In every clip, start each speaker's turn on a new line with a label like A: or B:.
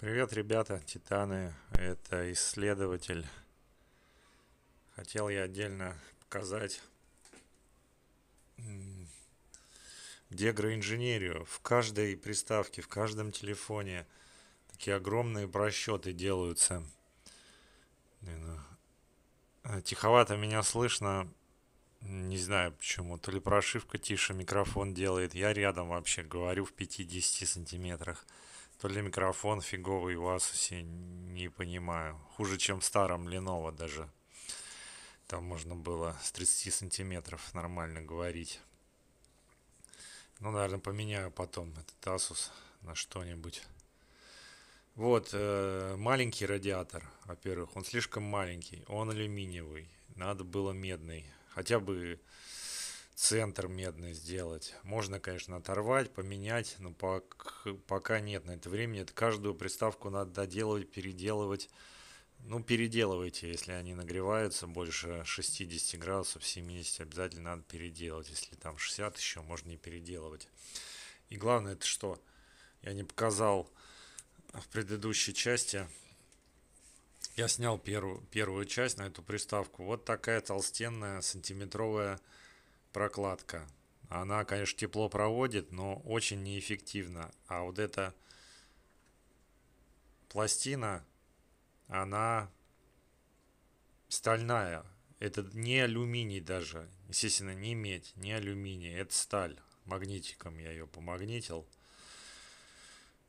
A: Привет, ребята, Титаны. Это исследователь. Хотел я отдельно показать дегроинженерию. В каждой приставке, в каждом телефоне такие огромные просчеты делаются. А, а, тиховато меня слышно. Не знаю почему. То ли прошивка тише микрофон делает. Я рядом вообще говорю в 50 сантиметрах. То ли микрофон фиговый у Asus, не понимаю. Хуже, чем в старом Lenovo даже. Там можно было с 30 сантиметров нормально говорить. Ну, наверное, поменяю потом этот Asus на что-нибудь. Вот, э, маленький радиатор, во-первых. Он слишком маленький. Он алюминиевый. Надо было медный. Хотя бы центр медный сделать. Можно, конечно, оторвать, поменять, но пока пока нет на это времени. Это каждую приставку надо доделывать, переделывать. Ну, переделывайте, если они нагреваются больше 60 градусов, 70, обязательно надо переделать. Если там 60 еще, можно не переделывать. И главное, это что? Я не показал в предыдущей части. Я снял первую, первую часть на эту приставку. Вот такая толстенная сантиметровая прокладка. Она, конечно, тепло проводит, но очень неэффективно. А вот эта пластина, она стальная. Это не алюминий даже. Естественно, не медь, не алюминий. Это сталь. Магнитиком я ее помагнитил.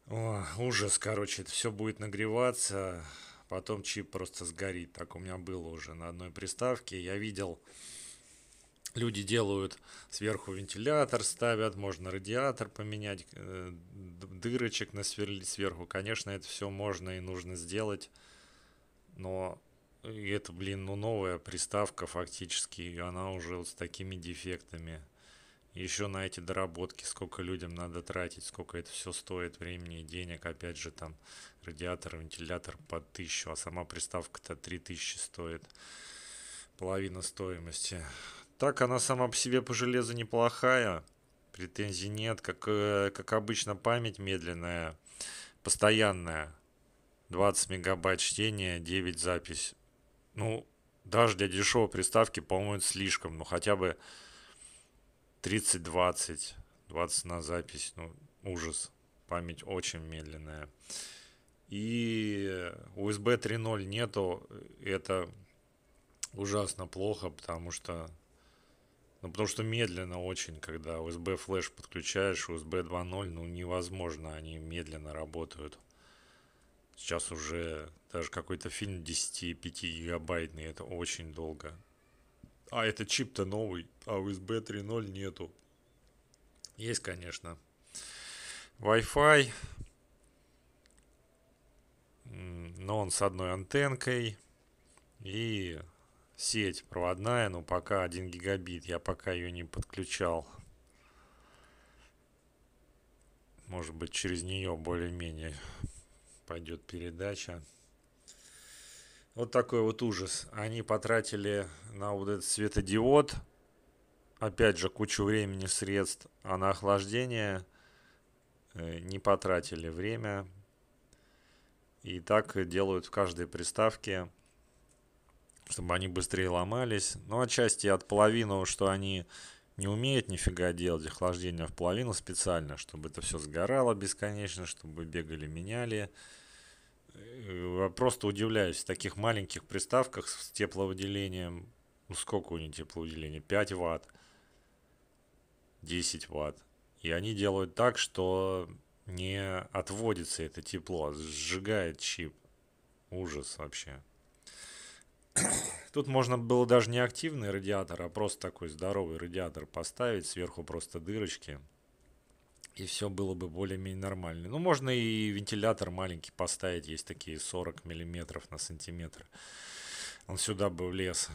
A: О, ужас, короче, это все будет нагреваться. Потом чип просто сгорит. Так у меня было уже на одной приставке. Я видел Люди делают сверху вентилятор, ставят, можно радиатор поменять, э, дырочек насверлить сверху. Конечно, это все можно и нужно сделать, но это, блин, ну новая приставка фактически, и она уже вот с такими дефектами. Еще на эти доработки, сколько людям надо тратить, сколько это все стоит времени и денег. Опять же, там радиатор, вентилятор по тысячу, а сама приставка-то 3000 стоит. Половина стоимости. Так она сама по себе по железу неплохая. Претензий нет. Как, э, как обычно, память медленная, постоянная. 20 мегабайт чтения, 9 запись. Ну, даже для дешевой приставки, по-моему, слишком. Ну, хотя бы 30-20, 20 на запись. Ну, ужас. Память очень медленная. И USB 3.0 нету. Это ужасно плохо, потому что ну, потому что медленно очень, когда USB флеш подключаешь, USB 2.0, ну, невозможно, они медленно работают. Сейчас уже даже какой-то фильм 10-5 гигабайтный, это очень долго. А это чип-то новый, а USB 3.0 нету. Есть, конечно. Wi-Fi, но он с одной антенкой и сеть проводная, но пока 1 гигабит, я пока ее не подключал. Может быть через нее более-менее пойдет передача. Вот такой вот ужас. Они потратили на вот этот светодиод, опять же, кучу времени, средств, а на охлаждение э, не потратили время. И так делают в каждой приставке чтобы они быстрее ломались. Ну, отчасти от половины, что они не умеют нифига делать охлаждение в половину специально, чтобы это все сгорало бесконечно, чтобы бегали, меняли. Э, просто удивляюсь, в таких маленьких приставках с тепловыделением, ну сколько у них тепловыделения? 5 ватт, 10 ватт. И они делают так, что не отводится это тепло, а сжигает чип. Ужас вообще. Тут можно было даже не активный радиатор, а просто такой здоровый радиатор поставить, сверху просто дырочки, и все было бы более-менее нормально. Ну, можно и вентилятор маленький поставить, есть такие 40 миллиметров на сантиметр. Он сюда бы влез.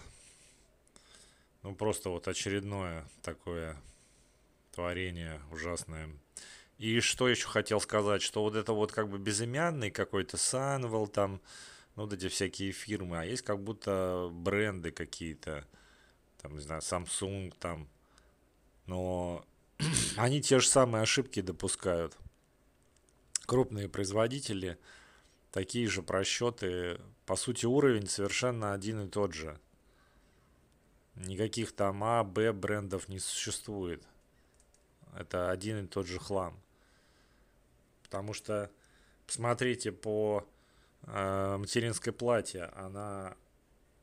A: Ну, просто вот очередное такое творение ужасное. И что еще хотел сказать, что вот это вот как бы безымянный какой-то Санвел там, ну, вот эти всякие фирмы, а есть как будто бренды какие-то, там, не знаю, Samsung там, но они те же самые ошибки допускают. Крупные производители, такие же просчеты, по сути уровень совершенно один и тот же. Никаких там А, Б брендов не существует. Это один и тот же хлам. Потому что, посмотрите по Э, материнское платье, она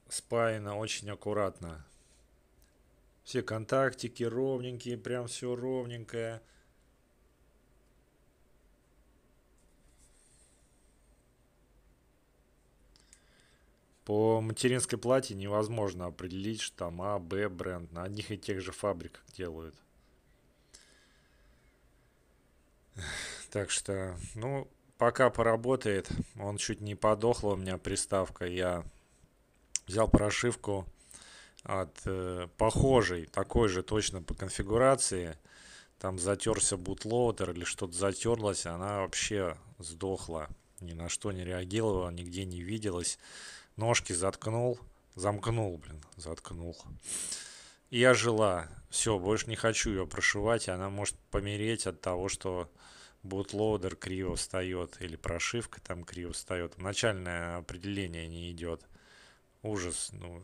A: спаяна очень аккуратно. Все контактики ровненькие, прям все ровненькое. По материнской плате невозможно определить, что там А, Б бренд. На одних и тех же фабриках делают. Так что, ну, пока поработает. Он чуть не подохла у меня приставка. Я взял прошивку от э, похожей, такой же точно по конфигурации. Там затерся бутлоудер или что-то затерлось. Она вообще сдохла. Ни на что не реагировала, нигде не виделась. Ножки заткнул. Замкнул, блин, заткнул. И я жила, Все, больше не хочу ее прошивать. Она может помереть от того, что бутлоудер криво встает или прошивка там криво встает. Начальное определение не идет. Ужас. Ну,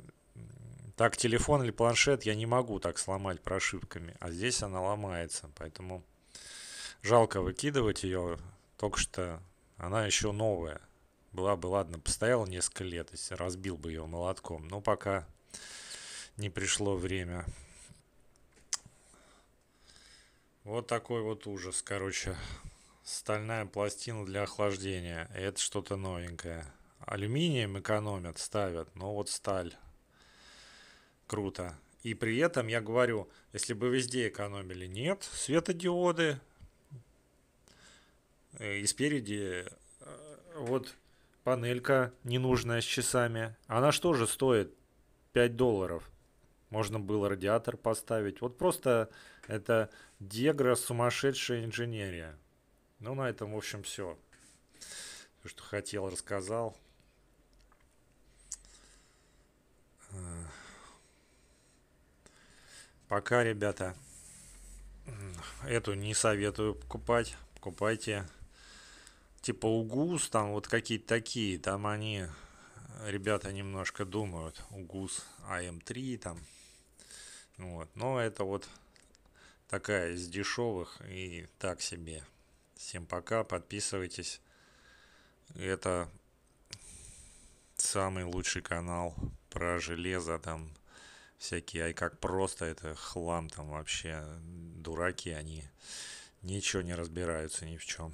A: так телефон или планшет я не могу так сломать прошивками, а здесь она ломается, поэтому жалко выкидывать ее. Только что она еще новая. Была бы, ладно, постояла несколько лет, если разбил бы ее молотком. Но пока не пришло время. Вот такой вот ужас, короче. Стальная пластина для охлаждения. Это что-то новенькое. Алюминием экономят, ставят, но вот сталь. Круто. И при этом я говорю, если бы везде экономили, нет, светодиоды. Э, и спереди э, вот панелька ненужная с часами. Она что же стоит 5 долларов? Можно было радиатор поставить. Вот просто это дегра сумасшедшая инженерия. Ну, на этом, в общем, все. Все, что хотел, рассказал. Э, пока, ребята. Эту не советую покупать. Покупайте типа Угус, там вот какие-то такие. Там они ребята немножко думают. УГУС АМ3 там. Вот. Но это вот такая из дешевых и так себе. Всем пока, подписывайтесь. Это самый лучший канал про железо там всякие, ай как просто это хлам там вообще, дураки они, ничего не разбираются ни в чем.